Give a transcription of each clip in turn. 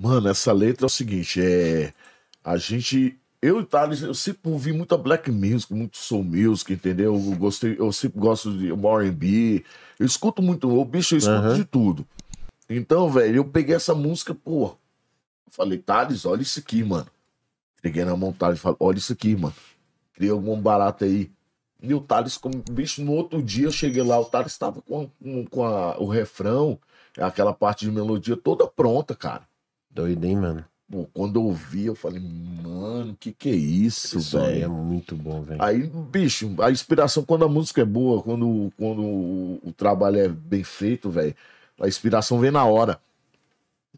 Mano, essa letra é o seguinte, é. A gente. Eu e Thales, eu sempre ouvi muita black music, muito soul music, entendeu? Eu, gostei, eu sempre gosto de RB. Eu escuto muito, o bicho, eu escuto uhum. de tudo. Então, velho, eu peguei essa música, pô. Falei, Thales, olha isso aqui, mano. Peguei na montagem, e falei, olha isso aqui, mano. Criei algum barato aí. E o Thales, como bicho, no outro dia eu cheguei lá, o Thales estava com, com, com a, o refrão, aquela parte de melodia toda pronta, cara. Doido, hein, mano? Pô, quando eu ouvi eu falei, mano, que que é isso, isso velho? é muito bom, velho. Aí, bicho, a inspiração, quando a música é boa, quando, quando o, o trabalho é bem feito, velho, a inspiração vem na hora.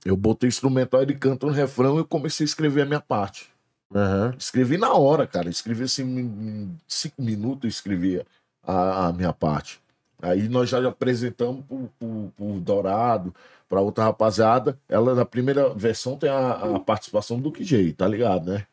Eu botei instrumental, ele canta um refrão e eu comecei a escrever a minha parte. Uhum. Escrevi na hora, cara. Escrevi assim, em cinco minutos eu escrevi a, a minha parte. Aí nós já apresentamos pro, pro, pro Dourado, pra outra rapaziada. Ela, na primeira versão, tem a, a participação do QJ, tá ligado, né?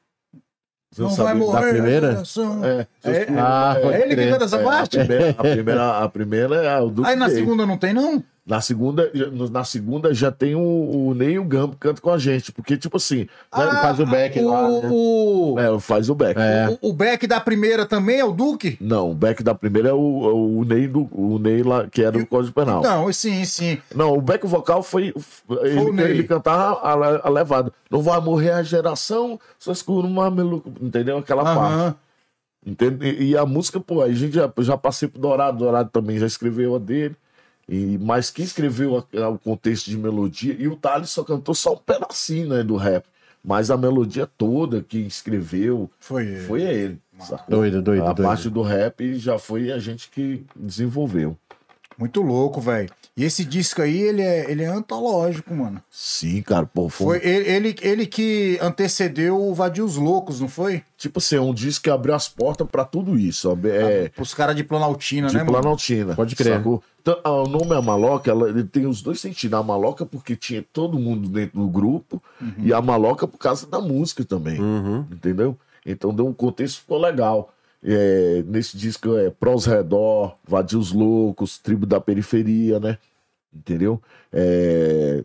Você não vai morrer. Da primeira? Né? É, é, é. ah, é, ele que canta essa parte? A primeira, a primeira, a primeira é o do Aí na segunda não tem, não? Na segunda, na segunda já tem o, o Ney e o Gambo que cantam com a gente, porque, tipo assim, né, ah, né, faz o back o, lá. Né? É, faz o back. É. O, o back da primeira também é o Duque? Não, o back da primeira é o, é o, Ney, do, o Ney lá, que era do Código Penal. Não, sim, sim. Não, o back vocal foi. foi ele, ele cantava a, a, levada. Não vai morrer a geração, só escuro uma mameluco. Entendeu? Aquela Aham. parte. Entende? E a música, pô, a gente já, já passei pro Dourado, Dourado também já escreveu a dele. E, mas quem escreveu a, a, o contexto de melodia, e o Thales só cantou só um pedacinho né, do rap. Mas a melodia toda que escreveu foi ele. Foi ele doido, doido. A doido. parte do rap já foi a gente que desenvolveu. Muito louco, velho. E esse disco aí, ele é, ele é antológico, mano. Sim, cara, pô. Foi, foi ele, ele, ele, que antecedeu o Vadios Loucos, não foi? Tipo assim, é um disco que abriu as portas para tudo isso. É... Ah, pros caras de Planaltina, de né, Planaltina. mano? Planaltina. Pode crer. Então, ah, o nome é Maloca, ela, ele tem os dois sentidos. A Maloca porque tinha todo mundo dentro do grupo uhum. e a Maloca por causa da música também, uhum. entendeu? Então deu um contexto, ficou legal. É, nesse disco é Prós Redor, Vadios Loucos, Tribo da Periferia, né? Entendeu? É,